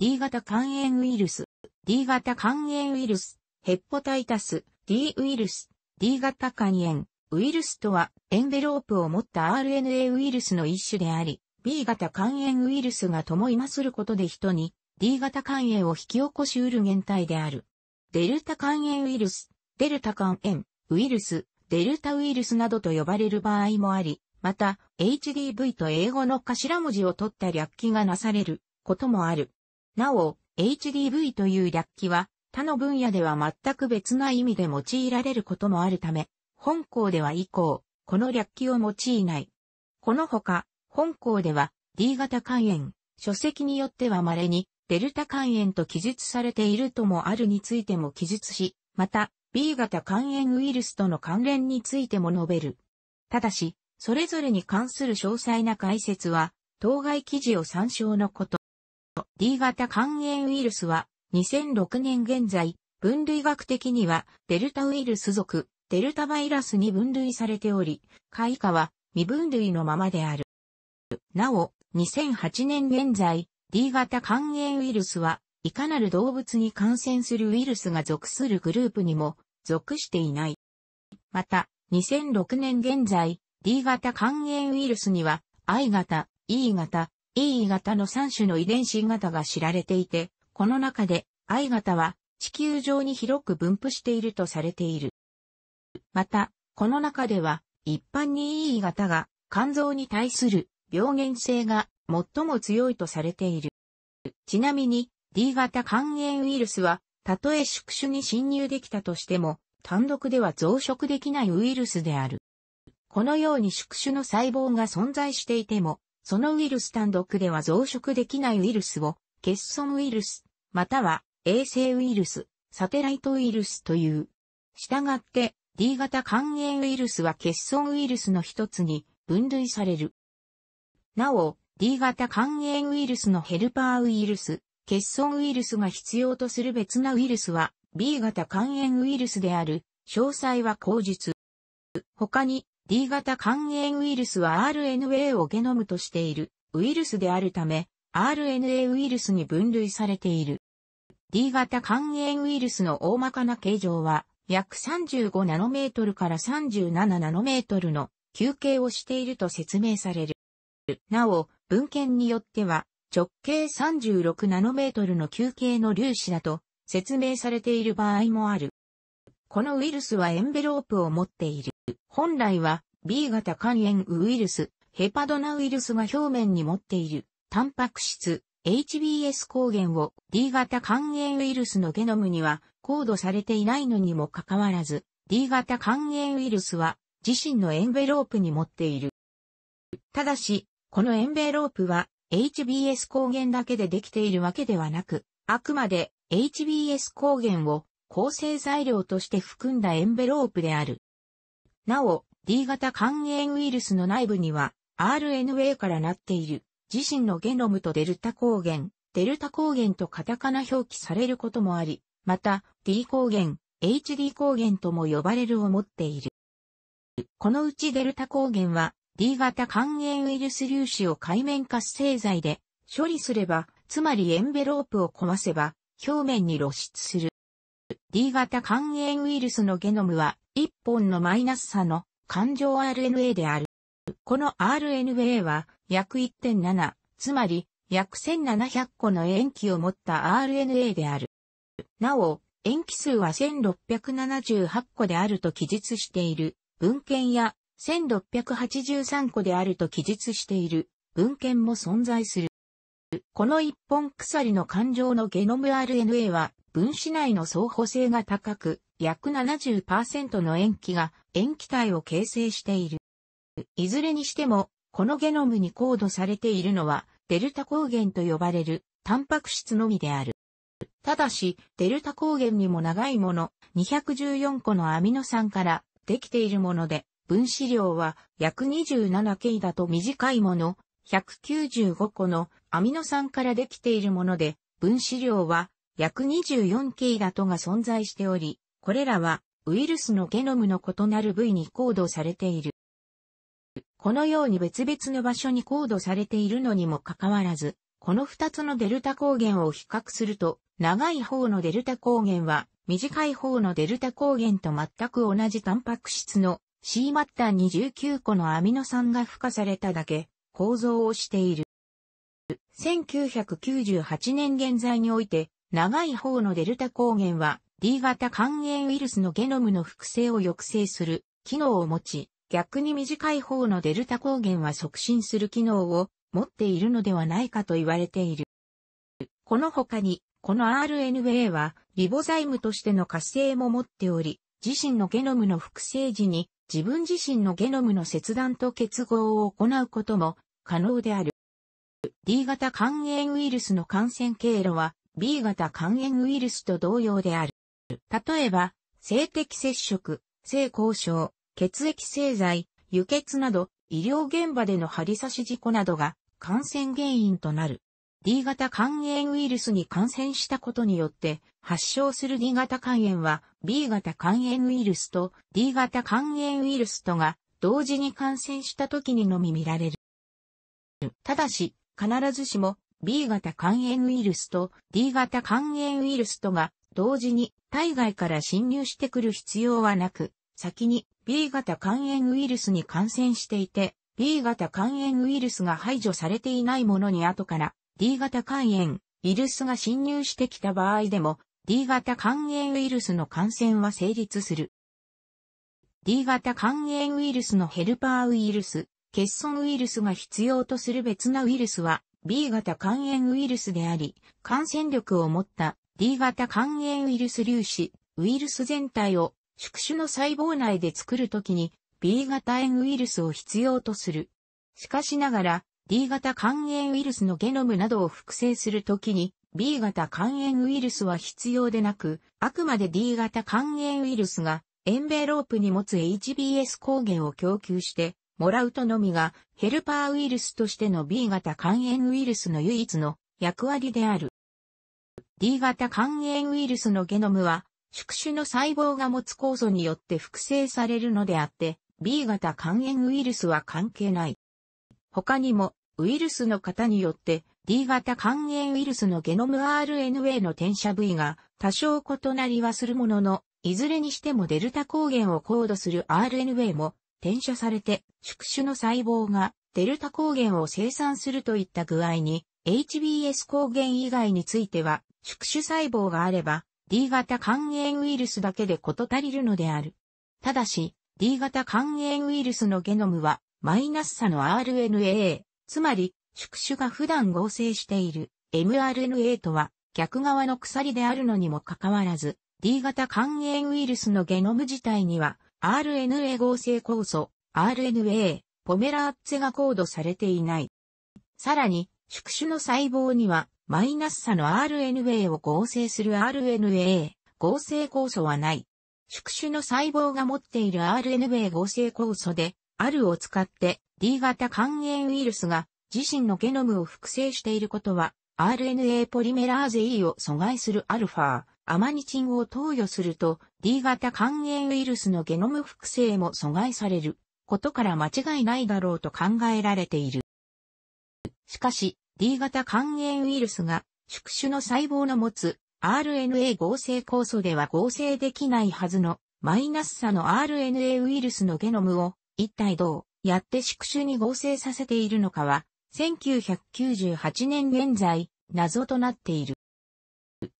D 型肝炎ウイルス、D 型肝炎ウイルス、ヘッポタイタス、D ウイルス、D 型肝炎、ウイルスとは、エンベロープを持った RNA ウイルスの一種であり、B 型肝炎ウイルスがともますることで人に D 型肝炎を引き起こしうる原体である。デルタ肝炎ウイルス、デルタ肝炎、ウイルス、デルタウイルスなどと呼ばれる場合もあり、また、HDV と英語の頭文字を取った略記がなされることもある。なお、HDV という略記は、他の分野では全く別な意味で用いられることもあるため、本校では以降、この略記を用いない。このほか、本校では D 型肝炎、書籍によっては稀にデルタ肝炎と記述されているともあるについても記述し、また B 型肝炎ウイルスとの関連についても述べる。ただし、それぞれに関する詳細な解説は、当該記事を参照のこと。D 型肝炎ウイルスは2006年現在、分類学的にはデルタウイルス属、デルタバイラスに分類されており、開花は未分類のままである。なお、2008年現在、D 型肝炎ウイルスは、いかなる動物に感染するウイルスが属するグループにも属していない。また、2006年現在、D 型肝炎ウイルスには、I 型、E 型、E 型の3種の遺伝子型が知られていて、この中で I 型は地球上に広く分布しているとされている。また、この中では一般に E 型が肝臓に対する病原性が最も強いとされている。ちなみに D 型肝炎ウイルスは、たとえ宿主に侵入できたとしても、単独では増殖できないウイルスである。このように宿主の細胞が存在していても、そのウイルス単独では増殖できないウイルスを、欠損ウイルス、または衛星ウイルス、サテライトウイルスという。したがって、D 型肝炎ウイルスは欠損ウイルスの一つに分類される。なお、D 型肝炎ウイルスのヘルパーウイルス、欠損ウイルスが必要とする別なウイルスは B 型肝炎ウイルスである、詳細は口述。他に D 型肝炎ウイルスは RNA をゲノムとしているウイルスであるため、RNA ウイルスに分類されている。D 型肝炎ウイルスの大まかな形状は、約35ナノメートルから37ナノメートルの球形をしていると説明される。なお、文献によっては、直径36ナノメートルの球形の粒子だと説明されている場合もある。このウイルスはエンベロープを持っている。本来は B 型肝炎ウイルス、ヘパドナウイルスが表面に持っているタンパク質 HBS 抗原を D 型肝炎ウイルスのゲノムにはコードされていないのにもかかわらず D 型肝炎ウイルスは自身のエンベロープに持っている。ただし、このエンベロープは HBS 抗原だけでできているわけではなく、あくまで HBS 抗原を構成材料として含んだエンベロープである。なお、D 型肝炎ウイルスの内部には、RNA からなっている、自身のゲノムとデルタ抗原、デルタ抗原とカタカナ表記されることもあり、また、D 抗原、HD 抗原とも呼ばれるを持っている。このうちデルタ抗原は、D 型肝炎ウイルス粒子を海面活性剤で処理すれば、つまりエンベロープを壊せば、表面に露出する。D 型肝炎ウイルスのゲノムは本のマイナス差の感情 RNA である。この RNA は約1.7、つまり約1700個の塩基を持った RNA である。なお、塩基数は1678個であると記述している文献や1683個であると記述している文献も存在する。この一本鎖の感情のゲノム RNA は分子内の相補性が高く、約70%の塩基が塩基体を形成している。いずれにしても、このゲノムにコードされているのは、デルタ抗原と呼ばれる、タンパク質のみである。ただし、デルタ抗原にも長いもの、214個のアミノ酸からできているもので、分子量は約 27K だと短いもの、195個のアミノ酸からできているもので、分子量は約24系だラトが存在しており、これらはウイルスのゲノムの異なる部位にコードされている。このように別々の場所にコードされているのにもかかわらず、この2つのデルタ抗原を比較すると、長い方のデルタ抗原は短い方のデルタ抗原と全く同じタンパク質の C マッターに19個のアミノ酸が付加されただけ構造をしている。1998年現在において長い方のデルタ抗原は D 型肝炎ウイルスのゲノムの複製を抑制する機能を持ち、逆に短い方のデルタ抗原は促進する機能を持っているのではないかと言われている。この他に、この RNA はリボザイムとしての活性も持っており、自身のゲノムの複製時に自分自身のゲノムの切断と結合を行うことも可能である。D 型肝炎ウイルスの感染経路は B 型肝炎ウイルスと同様である。例えば、性的接触、性交渉、血液製剤、輸血など、医療現場での針刺し事故などが感染原因となる。D 型肝炎ウイルスに感染したことによって発症する D 型肝炎は B 型肝炎ウイルスと D 型肝炎ウイルスとが同時に感染した時にのみ見られる。ただし、必ずしも B 型肝炎ウイルスと D 型肝炎ウイルスとが同時に体外から侵入してくる必要はなく、先に B 型肝炎ウイルスに感染していて、B 型肝炎ウイルスが排除されていないものに後から D 型肝炎ウイルスが侵入してきた場合でも D 型肝炎ウイルスの感染は成立する。D 型肝炎ウイルスのヘルパーウイルス、欠損ウイルスが必要とする別なウイルスは B 型肝炎ウイルスであり、感染力を持った D 型肝炎ウイルス粒子、ウイルス全体を宿主の細胞内で作るときに B 型炎ウイルスを必要とする。しかしながら D 型肝炎ウイルスのゲノムなどを複製するときに B 型肝炎ウイルスは必要でなく、あくまで D 型肝炎ウイルスがエンベロープに持つ HBS 抗原を供給してもらうとのみがヘルパーウイルスとしての B 型肝炎ウイルスの唯一の役割である。D 型肝炎ウイルスのゲノムは、宿主の細胞が持つ酵素によって複製されるのであって、B 型肝炎ウイルスは関係ない。他にも、ウイルスの型によって D 型肝炎ウイルスのゲノム RNA の転写部位が多少異なりはするものの、いずれにしてもデルタ抗原をコードする RNA も転写されて、宿主の細胞がデルタ抗原を生産するといった具合に、HBS 抗原以外については、宿主細胞があれば、D 型肝炎ウイルスだけでこと足りるのである。ただし、D 型肝炎ウイルスのゲノムは、マイナス差の RNA、つまり、宿主が普段合成している mRNA とは逆側の鎖であるのにもかかわらず、D 型肝炎ウイルスのゲノム自体には RNA 合成酵素、RNA、ポメラーッツェがコードされていない。さらに、宿主の細胞には、マイナス差の RNA を合成する RNA、合成酵素はない。宿主の細胞が持っている RNA 合成酵素で、あるを使って D 型肝炎ウイルスが自身のゲノムを複製していることは、RNA ポリメラーゼ E を阻害するアルファアマニチンを投与すると D 型肝炎ウイルスのゲノム複製も阻害されることから間違いないだろうと考えられている。しかし D 型肝炎ウイルスが宿主の細胞の持つ RNA 合成酵素では合成できないはずのマイナスさの RNA ウイルスのゲノムを一体どうやって宿主に合成させているのかは1998年現在謎となっている。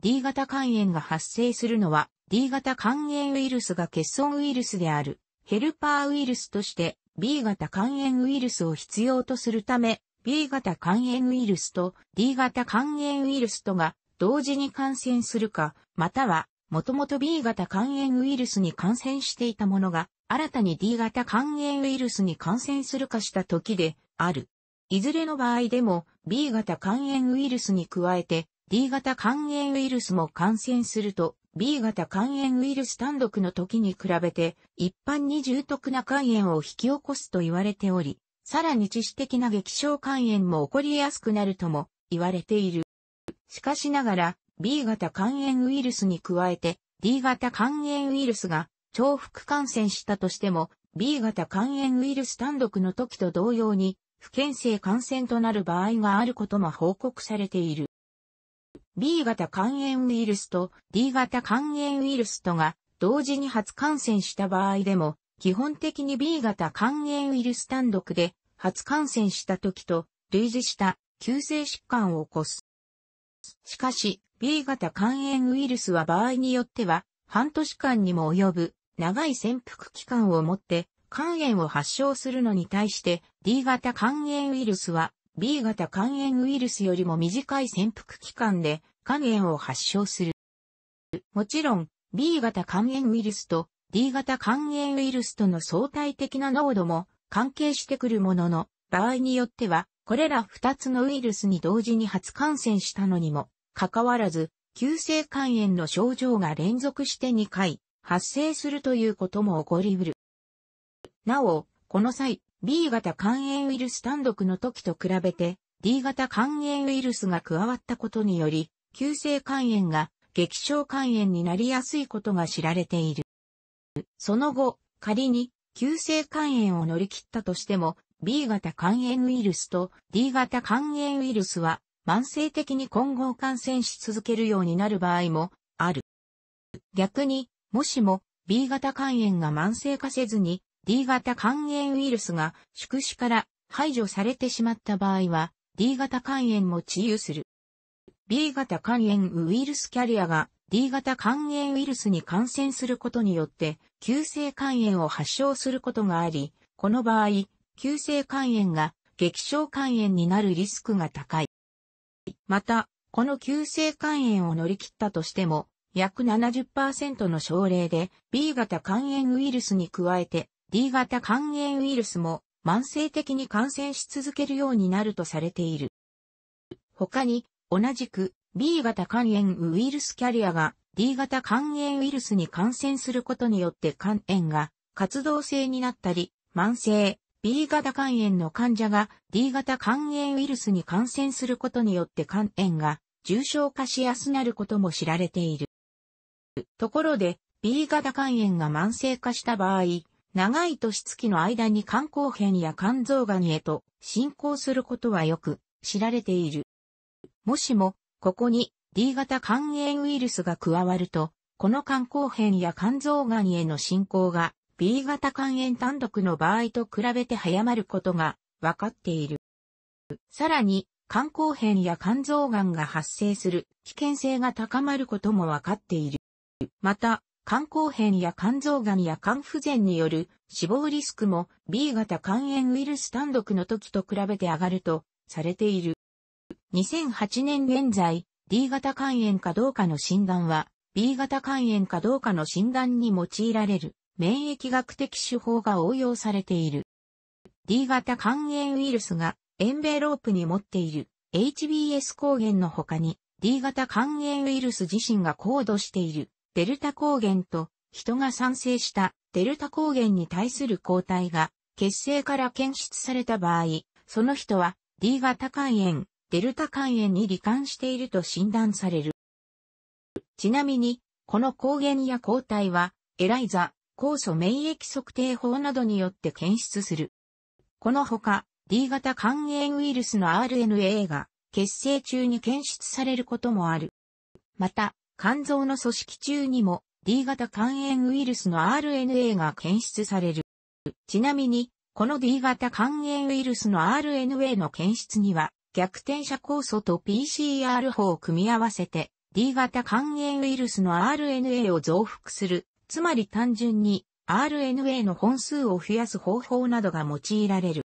D 型肝炎が発生するのは D 型肝炎ウイルスが欠損ウイルスであるヘルパーウイルスとして B 型肝炎ウイルスを必要とするため B 型肝炎ウイルスと D 型肝炎ウイルスとが同時に感染するか、またはもともと B 型肝炎ウイルスに感染していたものが新たに D 型肝炎ウイルスに感染するかした時である。いずれの場合でも B 型肝炎ウイルスに加えて D 型肝炎ウイルスも感染すると、B 型肝炎ウイルス単独の時に比べて、一般に重篤な肝炎を引き起こすと言われており、さらに致死的な激症肝炎も起こりやすくなるとも言われている。しかしながら、B 型肝炎ウイルスに加えて、D 型肝炎ウイルスが重複感染したとしても、B 型肝炎ウイルス単独の時と同様に、不健性感染となる場合があることも報告されている。B 型肝炎ウイルスと D 型肝炎ウイルスとが同時に初感染した場合でも、基本的に B 型肝炎ウイルス単独で初感染した時と類似した急性疾患を起こす。しかし、B 型肝炎ウイルスは場合によっては、半年間にも及ぶ長い潜伏期間をもって肝炎を発症するのに対して D 型肝炎ウイルスは B 型肝炎ウイルスよりも短い潜伏期間で肝炎を発症する。もちろん、B 型肝炎ウイルスと D 型肝炎ウイルスとの相対的な濃度も関係してくるものの、場合によっては、これら2つのウイルスに同時に初感染したのにも、かかわらず、急性肝炎の症状が連続して2回発生するということも起こりうる。なお、この際、B 型肝炎ウイルス単独の時と比べて D 型肝炎ウイルスが加わったことにより、急性肝炎が激症肝炎になりやすいことが知られている。その後、仮に急性肝炎を乗り切ったとしても、B 型肝炎ウイルスと D 型肝炎ウイルスは慢性的に混合感染し続けるようになる場合もある。逆に、もしも B 型肝炎が慢性化せずに D 型肝炎ウイルスが宿主から排除されてしまった場合は D 型肝炎も治癒する。B 型肝炎ウイルスキャリアが D 型肝炎ウイルスに感染することによって急性肝炎を発症することがあり、この場合、急性肝炎が激症肝炎になるリスクが高い。また、この急性肝炎を乗り切ったとしても、約70%の症例で B 型肝炎ウイルスに加えて D 型肝炎ウイルスも慢性的に感染し続けるようになるとされている。他に、同じく B 型肝炎ウイルスキャリアが D 型肝炎ウイルスに感染することによって肝炎が活動性になったり、慢性 B 型肝炎の患者が D 型肝炎ウイルスに感染することによって肝炎が重症化しやすなることも知られている。ところで、B 型肝炎が慢性化した場合、長い年月の間に肝硬変や肝臓がにへと進行することはよく知られている。もしも、ここに D 型肝炎ウイルスが加わると、この肝硬変や肝臓がにへの進行が B 型肝炎単独の場合と比べて早まることが分かっている。さらに、肝硬変や肝臓がんが発生する危険性が高まることも分かっている。また、肝硬変や肝臓癌や肝不全による死亡リスクも B 型肝炎ウイルス単独の時と比べて上がるとされている。2008年現在、D 型肝炎かどうかの診断は、B 型肝炎かどうかの診断に用いられる免疫学的手法が応用されている。D 型肝炎ウイルスがエンベロープに持っている HBS 抗原の他に D 型肝炎ウイルス自身が高度しているデルタ抗原と人が産生したデルタ抗原に対する抗体が血清から検出された場合、その人は D 型肝炎、デルタ肝炎に罹患していると診断される。ちなみに、この抗原や抗体は、エライザ、酵素免疫測定法などによって検出する。このほか、D 型肝炎ウイルスの RNA が、血清中に検出されることもある。また、肝臓の組織中にも D 型肝炎ウイルスの RNA が検出される。ちなみに、この D 型肝炎ウイルスの RNA の検出には、逆転射酵素と PCR 法を組み合わせて、D 型肝炎ウイルスの RNA を増幅する、つまり単純に RNA の本数を増やす方法などが用いられる。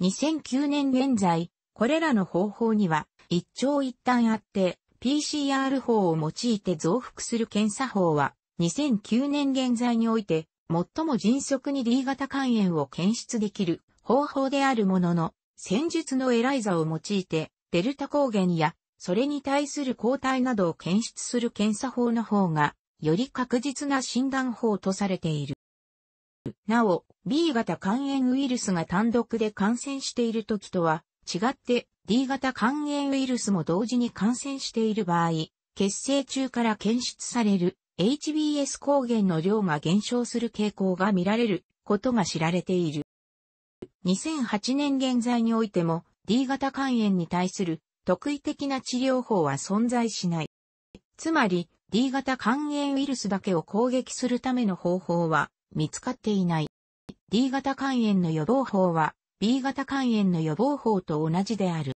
2009年現在、これらの方法には、一長一短あって、PCR 法を用いて増幅する検査法は、2009年現在において、最も迅速に D 型肝炎を検出できる方法であるものの、戦術のエライザを用いて、デルタ抗原や、それに対する抗体などを検出する検査法の方が、より確実な診断法とされている。なお、B 型肝炎ウイルスが単独で感染している時とは違って D 型肝炎ウイルスも同時に感染している場合、血清中から検出される HBS 抗原の量が減少する傾向が見られることが知られている。2008年現在においても D 型肝炎に対する特異的な治療法は存在しない。つまり D 型肝炎ウイルスだけを攻撃するための方法は見つかっていない。D 型肝炎の予防法は B 型肝炎の予防法と同じである。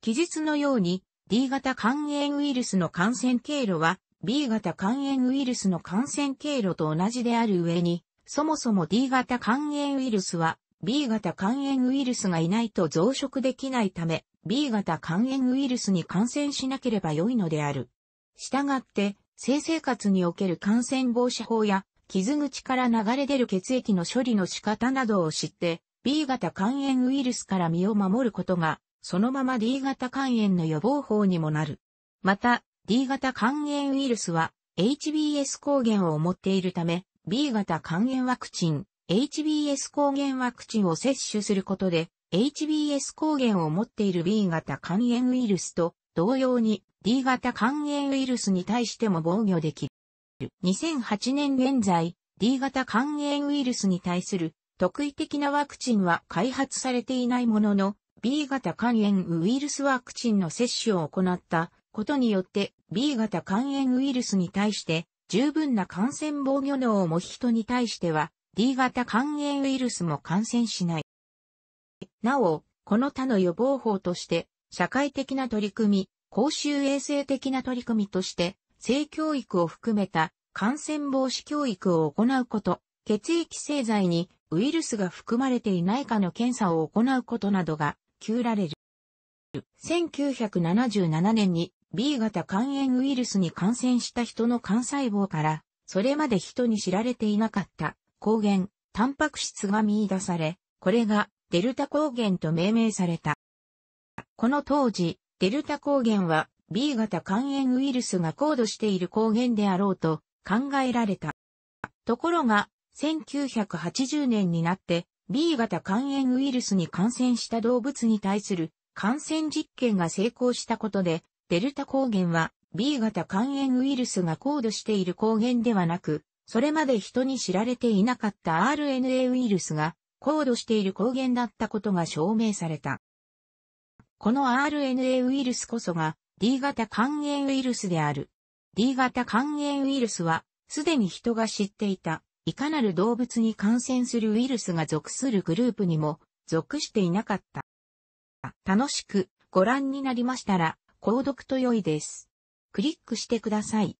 記述のように、D 型肝炎ウイルスの感染経路は、B 型肝炎ウイルスの感染経路と同じである上に、そもそも D 型肝炎ウイルスは、B 型肝炎ウイルスがいないと増殖できないため、B 型肝炎ウイルスに感染しなければ良いのである。したがって、性生活における感染防止法や、傷口から流れ出る血液の処理の仕方などを知って、B 型肝炎ウイルスから身を守ることが、そのまま D 型肝炎の予防法にもなる。また、D 型肝炎ウイルスは HBS 抗原を持っているため、B 型肝炎ワクチン、HBS 抗原ワクチンを接種することで、HBS 抗原を持っている B 型肝炎ウイルスと同様に D 型肝炎ウイルスに対しても防御できる。2008年現在、D 型肝炎ウイルスに対する特異的なワクチンは開発されていないものの、B 型肝炎ウイルスワクチンの接種を行ったことによって B 型肝炎ウイルスに対して十分な感染防御能をも人に対しては D 型肝炎ウイルスも感染しない。なお、この他の予防法として社会的な取り組み、公衆衛生的な取り組みとして性教育を含めた感染防止教育を行うこと、血液製剤にウイルスが含まれていないかの検査を行うことなどが急られる。1977年に B 型肝炎ウイルスに感染した人の肝細胞から、それまで人に知られていなかった抗原、タンパク質が見出され、これがデルタ抗原と命名された。この当時、デルタ抗原は B 型肝炎ウイルスが高度している抗原であろうと考えられた。ところが、1980年になって B 型肝炎ウイルスに感染した動物に対する感染実験が成功したことで、デルタ抗原は B 型肝炎ウイルスが高度している抗原ではなく、それまで人に知られていなかった RNA ウイルスが高度している抗原だったことが証明された。この RNA ウイルスこそが D 型肝炎ウイルスである。D 型肝炎ウイルスはすでに人が知っていたいかなる動物に感染するウイルスが属するグループにも属していなかった。楽しくご覧になりましたら、購読と良いです。クリックしてください。